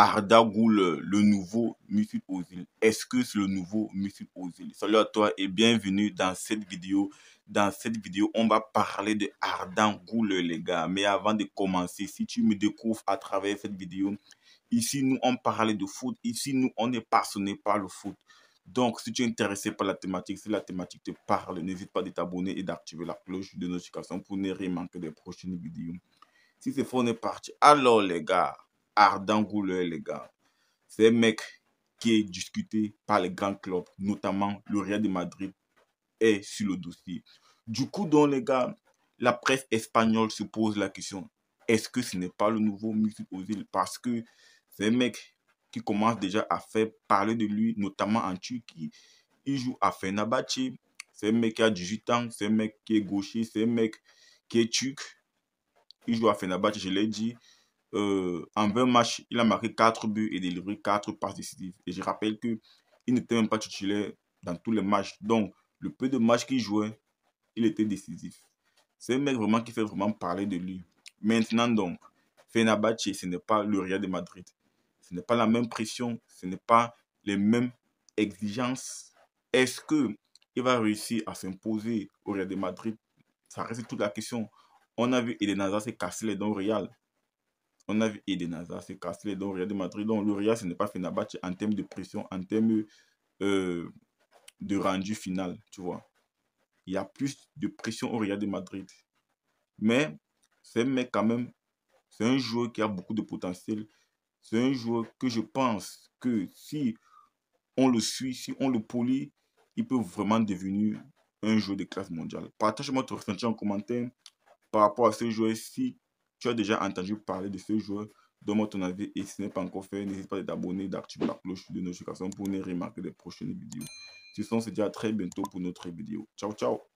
Arda le nouveau Mesut Ozil. Est-ce que c'est le nouveau Mesut Ozil Salut à toi et bienvenue dans cette vidéo. Dans cette vidéo, on va parler de Arda Goule, les gars. Mais avant de commencer, si tu me découvres à travers cette vidéo, ici, nous, on parlait de foot. Ici, nous, on est passionné par le foot. Donc, si tu es intéressé par la thématique, si la thématique te parle, n'hésite pas à t'abonner et d'activer la cloche de notification pour ne rien manquer des prochaines vidéos. Si c'est faux, on est parti. Alors, les gars ardent rouleur les gars. C'est un mec qui est discuté par les grands clubs, notamment le Real de Madrid, est sur le dossier. Du coup, donc, les gars, la presse espagnole se pose la question est-ce que ce n'est pas le nouveau aux Ozil Parce que c'est un mec qui commence déjà à faire parler de lui, notamment en Turquie. Il joue à Fenerbahce. C'est un mec qui a 18 ans. C'est un mec qui est gaucher. C'est un mec qui est turc. Il joue à Fenerbahce, je l'ai dit. Euh, en 20 matchs, il a marqué 4 buts et délivré 4 passes décisives. Et je rappelle qu'il n'était même pas titulaire dans tous les matchs. Donc, le peu de matchs qu'il jouait, il était décisif. C'est un mec vraiment qui fait vraiment parler de lui. Maintenant, donc, Fenerbahce, ce n'est pas le Real de Madrid. Ce n'est pas la même pression, ce n'est pas les mêmes exigences. Est-ce que il va réussir à s'imposer au Real de Madrid Ça reste toute la question. On a vu Eden Hazard s'est cassé les dents au Real. On a vu Eden Hazard se casser donc Real de Madrid. Donc le ce n'est pas Fenerbahce en termes de pression, en termes euh, de rendu final, tu vois. Il y a plus de pression au Real de Madrid. Mais c'est mec quand même, c'est un joueur qui a beaucoup de potentiel. C'est un joueur que je pense que si on le suit, si on le polie, il peut vraiment devenir un joueur de classe mondiale. Partage-moi ton ressenti en commentaire par rapport à ce joueur-ci tu as déjà entendu parler de ce joueur, donne-moi ton avis et si ce n'est pas encore fait, n'hésite pas à t'abonner, d'activer la cloche de notification pour ne remarquer les prochaines vidéos. Sinon, on se dit à très bientôt pour notre vidéo. Ciao, ciao